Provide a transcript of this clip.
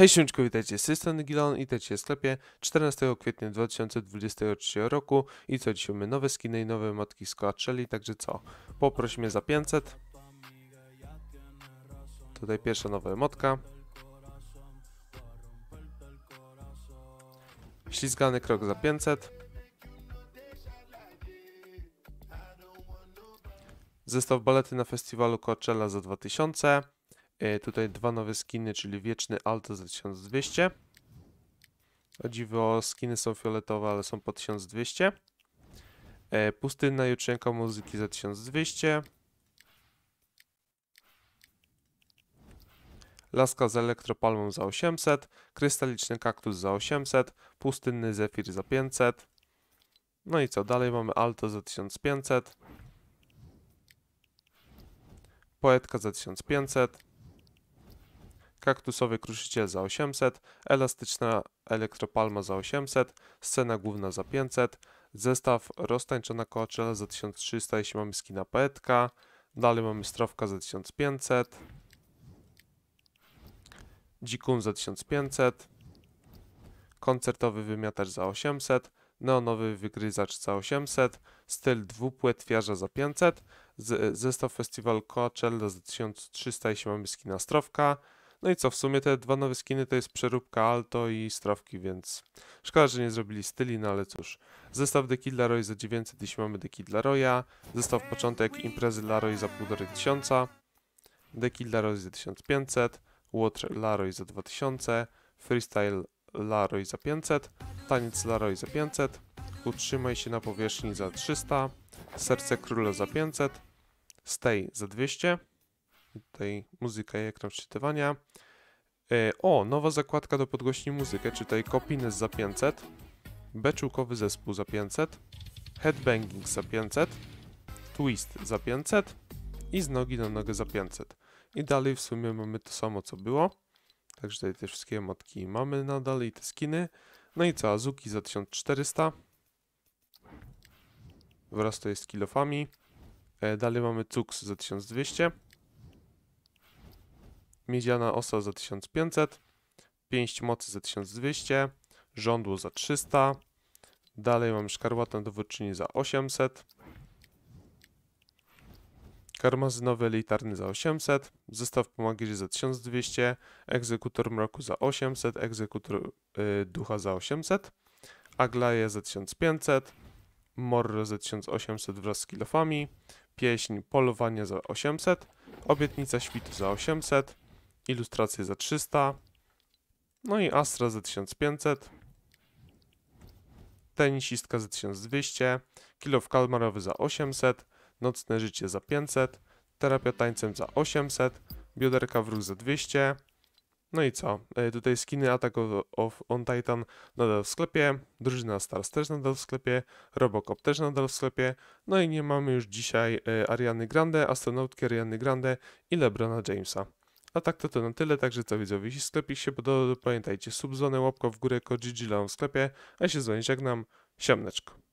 Hej siączko, witajcie z tej strony Gilon i witajcie w sklepie 14 kwietnia 2023 roku i co dzisiaj mamy nowe skiny i nowe motki z Coachelli, także co, poproś za 500 tutaj pierwsza nowa emotka ślizgany krok za 500 zestaw balety na festiwalu Coachella za 2000 E, tutaj dwa nowe skiny, czyli wieczny Alto za 1200. O dziwo, skiny są fioletowe, ale są po 1200. E, pustynna Jutrzenka muzyki za 1200. Laska z elektropalmą za 800, krystaliczny kaktus za 800, pustynny zefir za 500. No i co, dalej mamy alto za 1500. Poetka za 1500 kaktusowy kruszyciel za 800, elastyczna elektropalma za 800, scena główna za 500, zestaw roztańczona koaczela za 1300, jeśli mamy skina poetka, dalej mamy strofka za 1500, dzikun za 1500, koncertowy wymiatacz za 800, neonowy wygryzacz za 800, styl dwupłetwiarza za 500, zestaw festiwal Coachella za 1300, jeśli mamy skina strofka, no i co, w sumie te dwa nowe skiny to jest przeróbka Alto i Strawki, więc szkoda, że nie zrobili styli, no ale cóż. Zestaw The dla Roy za 900, dziś mamy The dla Roya. Zestaw początek imprezy dla za 1500. Deki dla Roy za 1500. Water dla za 2000. Freestyle dla za 500. Taniec dla za 500. Utrzymaj się na powierzchni za 300. Serce króla za 500. Stay za 200 Tutaj muzyka i ekran wczytywania. E, o, nowa zakładka do podgłośni muzykę, czytaj Copines za 500, Beczułkowy zespół za 500, Headbanging za 500, Twist za 500 i z nogi na nogę za 500. I dalej w sumie mamy to samo co było. Także tutaj te wszystkie emotki mamy nadal i te skiny. No i co, Azuki za 1400. Wraz to jest z kilofami. E, dalej mamy Cux za 1200 miedziana osa za 1500, pięść mocy za 1200, żądło za 300, dalej mam szkarłatę dowódczyni za 800, karmazynowy elitarny za 800, zestaw pomagierzy za 1200, egzekutor mroku za 800, egzekutor y, ducha za 800, Aglaje za 1500, Morro za 1800 wraz z kilofami, Pieśń Polowania za 800, Obietnica Świtu za 800, ilustracje za 300, no i Astra za 1500, tenisistka za 1200, kilof kalmarowy za 800, nocne życie za 500, terapia tańcem za 800, bioderka w ruch za 200, no i co? E, tutaj skiny Attack of, of, on Titan nadal w sklepie, drużyna Stars też nadal w sklepie, Robocop też nadal w sklepie, no i nie mamy już dzisiaj e, Ariany Grande, astronautki Ariany Grande i Lebrona Jamesa. A tak to to na no tyle, także co widzowie, jeśli sklepik się bo pamiętajcie, subzonę, łapka w górę, kod GG w sklepie, a się z jak nam siamneczko.